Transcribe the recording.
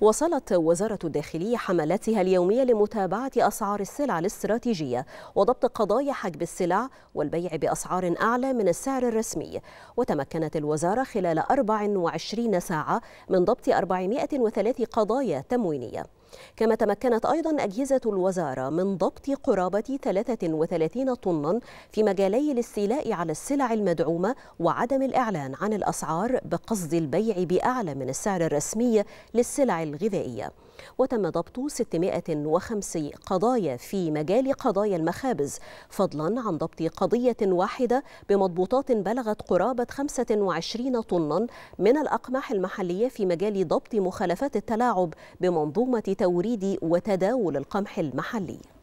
وصلت وزارة الداخلية حملاتها اليومية لمتابعة أسعار السلع الاستراتيجية وضبط قضايا حجب السلع والبيع بأسعار أعلى من السعر الرسمي وتمكنت الوزارة خلال 24 ساعة من ضبط 403 قضايا تموينية كما تمكنت أيضا أجهزة الوزارة من ضبط قرابة 33 طنا في مجالي الاستيلاء على السلع المدعومة وعدم الإعلان عن الأسعار بقصد البيع بأعلى من السعر الرسمي للسلع الغذائية وتم ضبط 650 قضايا في مجال قضايا المخابز فضلا عن ضبط قضية واحدة بمضبوطات بلغت قرابة 25 طنا من الأقماح المحلية في مجال ضبط مخالفات التلاعب بمنظومة توريد وتداول القمح المحلي